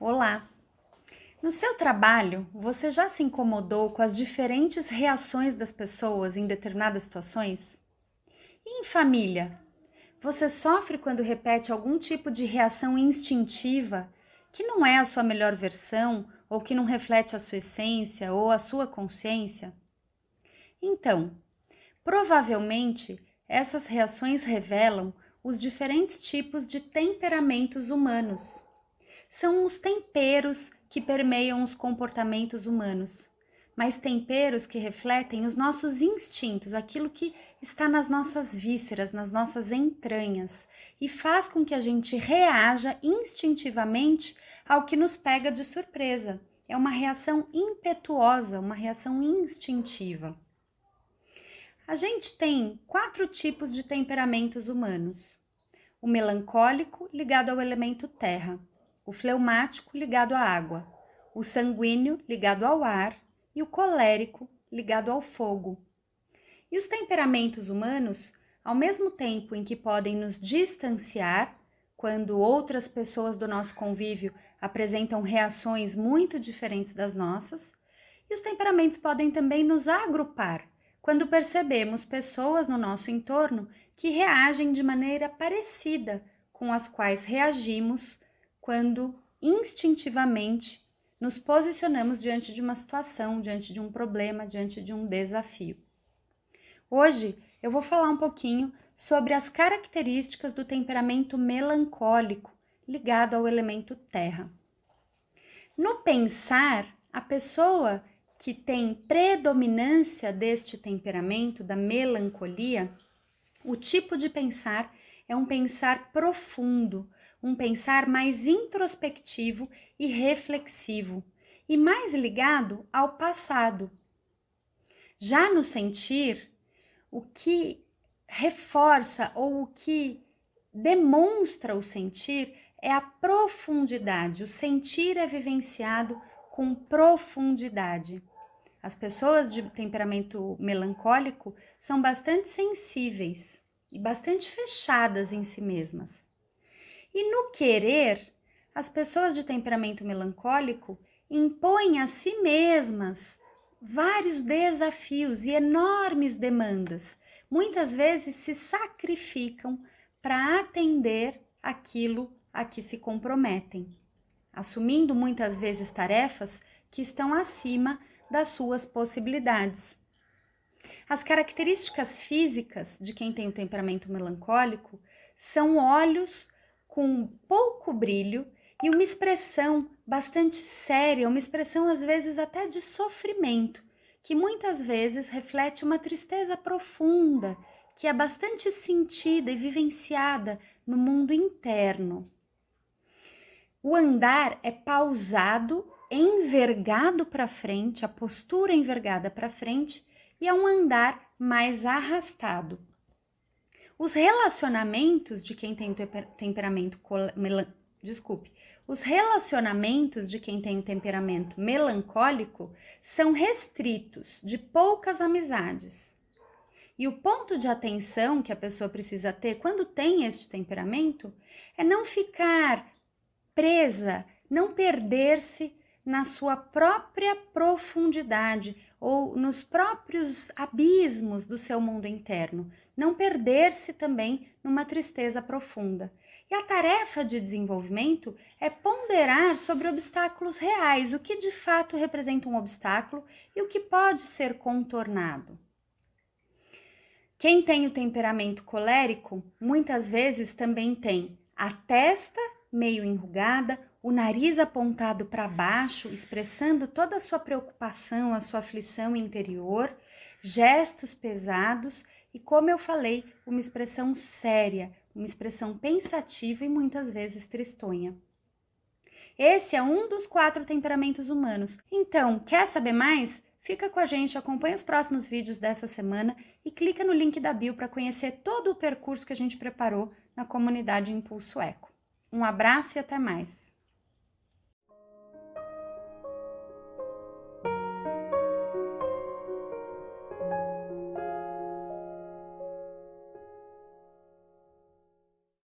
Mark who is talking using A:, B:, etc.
A: Olá! No seu trabalho, você já se incomodou com as diferentes reações das pessoas em determinadas situações? E em família? Você sofre quando repete algum tipo de reação instintiva que não é a sua melhor versão ou que não reflete a sua essência ou a sua consciência? Então, provavelmente essas reações revelam os diferentes tipos de temperamentos humanos são os temperos que permeiam os comportamentos humanos, mas temperos que refletem os nossos instintos, aquilo que está nas nossas vísceras, nas nossas entranhas, e faz com que a gente reaja instintivamente ao que nos pega de surpresa. É uma reação impetuosa, uma reação instintiva. A gente tem quatro tipos de temperamentos humanos: o melancólico, ligado ao elemento terra, o fleumático ligado à água, o sanguíneo ligado ao ar e o colérico ligado ao fogo. E os temperamentos humanos, ao mesmo tempo em que podem nos distanciar, quando outras pessoas do nosso convívio apresentam reações muito diferentes das nossas, e os temperamentos podem também nos agrupar, quando percebemos pessoas no nosso entorno que reagem de maneira parecida com as quais reagimos quando instintivamente nos posicionamos diante de uma situação, diante de um problema, diante de um desafio. Hoje eu vou falar um pouquinho sobre as características do temperamento melancólico ligado ao elemento terra. No pensar, a pessoa que tem predominância deste temperamento, da melancolia, o tipo de pensar é um pensar profundo, um pensar mais introspectivo e reflexivo, e mais ligado ao passado. Já no sentir, o que reforça ou o que demonstra o sentir é a profundidade. O sentir é vivenciado com profundidade. As pessoas de temperamento melancólico são bastante sensíveis e bastante fechadas em si mesmas. E no querer, as pessoas de temperamento melancólico impõem a si mesmas vários desafios e enormes demandas. Muitas vezes se sacrificam para atender aquilo a que se comprometem, assumindo muitas vezes tarefas que estão acima das suas possibilidades. As características físicas de quem tem o temperamento melancólico são olhos com pouco brilho e uma expressão bastante séria, uma expressão às vezes até de sofrimento, que muitas vezes reflete uma tristeza profunda, que é bastante sentida e vivenciada no mundo interno. O andar é pausado, envergado para frente, a postura envergada para frente, e é um andar mais arrastado. Os relacionamentos de quem tem temperamento desculpe, os relacionamentos de quem tem temperamento melancólico são restritos, de poucas amizades. E o ponto de atenção que a pessoa precisa ter quando tem este temperamento é não ficar presa, não perder-se na sua própria profundidade ou nos próprios abismos do seu mundo interno, não perder-se também numa tristeza profunda. E a tarefa de desenvolvimento é ponderar sobre obstáculos reais, o que de fato representa um obstáculo e o que pode ser contornado. Quem tem o temperamento colérico muitas vezes também tem a testa meio enrugada, o nariz apontado para baixo, expressando toda a sua preocupação, a sua aflição interior, gestos pesados e, como eu falei, uma expressão séria, uma expressão pensativa e muitas vezes tristonha. Esse é um dos quatro temperamentos humanos. Então, quer saber mais? Fica com a gente, acompanha os próximos vídeos dessa semana e clica no link da bio para conhecer todo o percurso que a gente preparou na comunidade Impulso Eco. Um abraço e até mais!